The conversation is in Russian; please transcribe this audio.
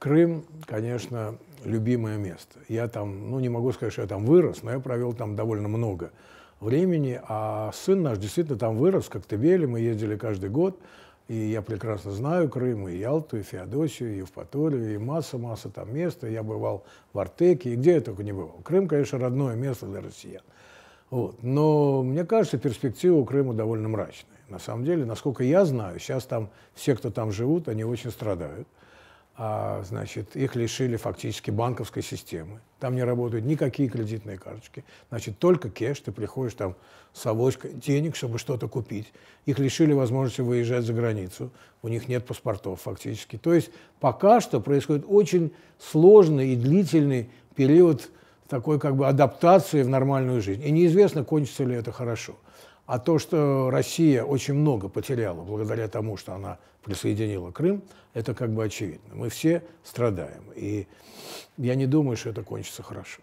Крым, конечно, любимое место. Я там, ну не могу сказать, что я там вырос, но я провел там довольно много времени, а сын наш действительно там вырос, в Коктебеле, мы ездили каждый год, и я прекрасно знаю Крым, и Ялту, и Феодосию, и Евпаторию, и масса-масса там места. я бывал в Артеке, и где я только не бывал. Крым, конечно, родное место для россиян. Вот. Но мне кажется, перспектива у Крыма довольно мрачная. На самом деле, насколько я знаю, сейчас там все, кто там живут, они очень страдают а, значит, их лишили фактически банковской системы. Там не работают никакие кредитные карточки. Значит, только кеш, ты приходишь там с авоськой денег, чтобы что-то купить. Их лишили возможности выезжать за границу. У них нет паспортов фактически. То есть пока что происходит очень сложный и длительный период такой как бы адаптации в нормальную жизнь. И неизвестно, кончится ли это хорошо. А то, что Россия очень много потеряла благодаря тому, что она присоединила Крым, это как бы очевидно. Мы все страдаем. И я не думаю, что это кончится хорошо.